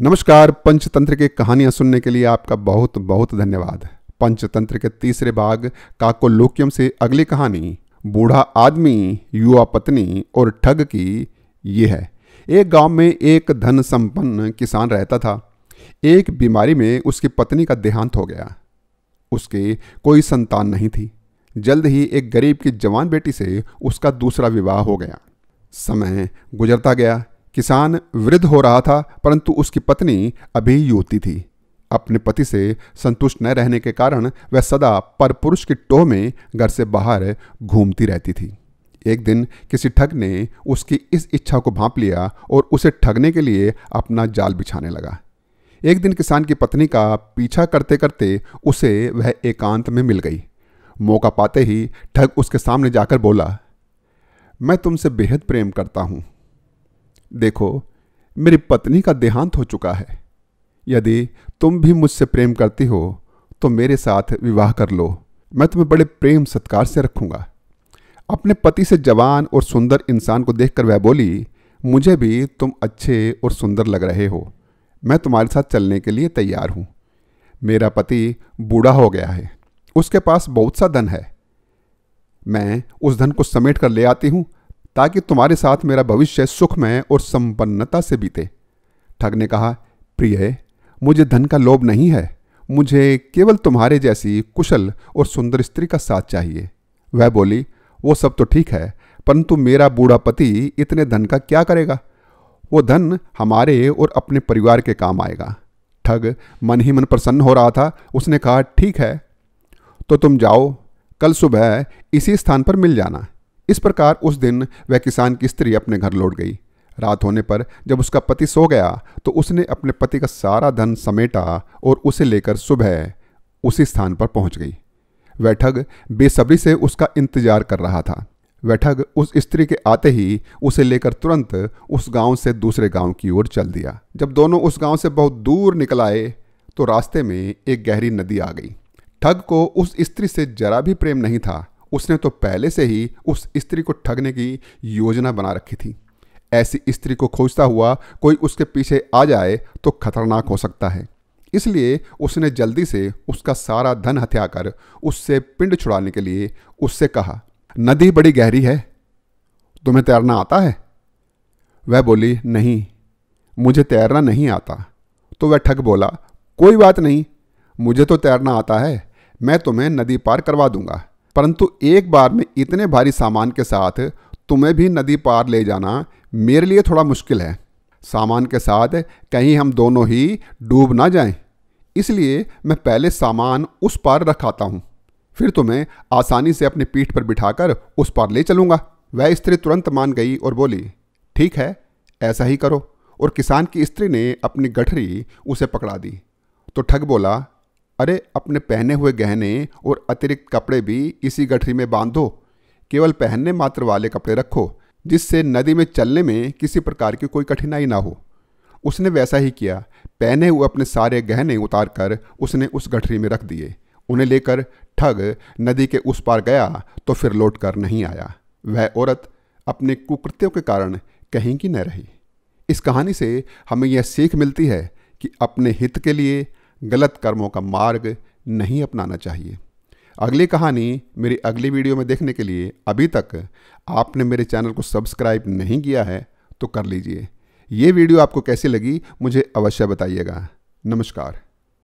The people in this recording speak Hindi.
नमस्कार पंचतंत्र की कहानियाँ सुनने के लिए आपका बहुत बहुत धन्यवाद पंचतंत्र के तीसरे भाग काकोलोक्यम से अगली कहानी बूढ़ा आदमी युवा पत्नी और ठग की ये है एक गांव में एक धन संपन्न किसान रहता था एक बीमारी में उसकी पत्नी का देहांत हो गया उसके कोई संतान नहीं थी जल्द ही एक गरीब की जवान बेटी से उसका दूसरा विवाह हो गया समय गुजरता गया किसान वृद्ध हो रहा था परंतु उसकी पत्नी अभी युवती थी अपने पति से संतुष्ट न रहने के कारण वह सदा परपुरुष की टोह में घर से बाहर घूमती रहती थी एक दिन किसी ठग ने उसकी इस इच्छा को भांप लिया और उसे ठगने के लिए अपना जाल बिछाने लगा एक दिन किसान की पत्नी का पीछा करते करते उसे वह एकांत में मिल गई मौका पाते ही ठग उसके सामने जाकर बोला मैं तुमसे बेहद प्रेम करता हूँ देखो मेरी पत्नी का देहांत हो चुका है यदि तुम भी मुझसे प्रेम करती हो तो मेरे साथ विवाह कर लो मैं तुम्हें बड़े प्रेम सत्कार से रखूंगा अपने पति से जवान और सुंदर इंसान को देखकर वह बोली मुझे भी तुम अच्छे और सुंदर लग रहे हो मैं तुम्हारे साथ चलने के लिए तैयार हूँ मेरा पति बूढ़ा हो गया है उसके पास बहुत सा धन है मैं उस धन को समेट कर ले आती हूँ ताकि तुम्हारे साथ मेरा भविष्य सुखमय और संपन्नता से बीते ठग ने कहा प्रिय मुझे धन का लोभ नहीं है मुझे केवल तुम्हारे जैसी कुशल और सुंदर स्त्री का साथ चाहिए वह बोली वो सब तो ठीक है परंतु मेरा बूढ़ा पति इतने धन का क्या करेगा वो धन हमारे और अपने परिवार के काम आएगा ठग मन ही मन प्रसन्न हो रहा था उसने कहा ठीक है तो तुम जाओ कल सुबह इसी स्थान पर मिल जाना इस प्रकार उस दिन वह किसान की स्त्री अपने घर लौट गई रात होने पर जब उसका पति सो गया तो उसने अपने पति का सारा धन समेटा और उसे लेकर सुबह उसी स्थान पर पहुंच गई वह ठग बेसब्री से उसका इंतजार कर रहा था वह ठग उस स्त्री के आते ही उसे लेकर तुरंत उस गांव से दूसरे गांव की ओर चल दिया जब दोनों उस गांव से बहुत दूर निकल आए तो रास्ते में एक गहरी नदी आ गई ठग को उस स्त्री से जरा भी प्रेम नहीं था उसने तो पहले से ही उस स्त्री को ठगने की योजना बना रखी थी ऐसी स्त्री को खोजता हुआ कोई उसके पीछे आ जाए तो खतरनाक हो सकता है इसलिए उसने जल्दी से उसका सारा धन हथियाकर उससे पिंड छुड़ाने के लिए उससे कहा नदी बड़ी गहरी है तुम्हें तैरना आता है वह बोली नहीं मुझे तैरना नहीं आता तो वह ठग बोला कोई बात नहीं मुझे तो तैरना आता है मैं तुम्हें नदी पार करवा दूंगा परंतु एक बार में इतने भारी सामान के साथ तुम्हें भी नदी पार ले जाना मेरे लिए थोड़ा मुश्किल है सामान के साथ कहीं हम दोनों ही डूब ना जाएं। इसलिए मैं पहले सामान उस पार रखाता हूँ फिर तुम्हें आसानी से अपनी पीठ पर बिठाकर उस पार ले चलूँगा वह स्त्री तुरंत मान गई और बोली ठीक है ऐसा ही करो और किसान की स्त्री ने अपनी गठरी उसे पकड़ा दी तो ठग बोला अरे अपने पहने हुए गहने और अतिरिक्त कपड़े भी इसी गठरी में बांधो केवल पहनने मात्र वाले कपड़े रखो जिससे नदी में चलने में किसी प्रकार की कोई कठिनाई ना हो उसने वैसा ही किया पहने हुए अपने सारे गहने उतारकर उसने उस गठरी में रख दिए उन्हें लेकर ठग नदी के उस पार गया तो फिर लौट कर नहीं आया वह औरत अपने कुकृत्यों के कारण कहीं की न रही इस कहानी से हमें यह सीख मिलती है कि अपने हित के लिए गलत कर्मों का मार्ग नहीं अपनाना चाहिए अगली कहानी मेरी अगली वीडियो में देखने के लिए अभी तक आपने मेरे चैनल को सब्सक्राइब नहीं किया है तो कर लीजिए ये वीडियो आपको कैसी लगी मुझे अवश्य बताइएगा नमस्कार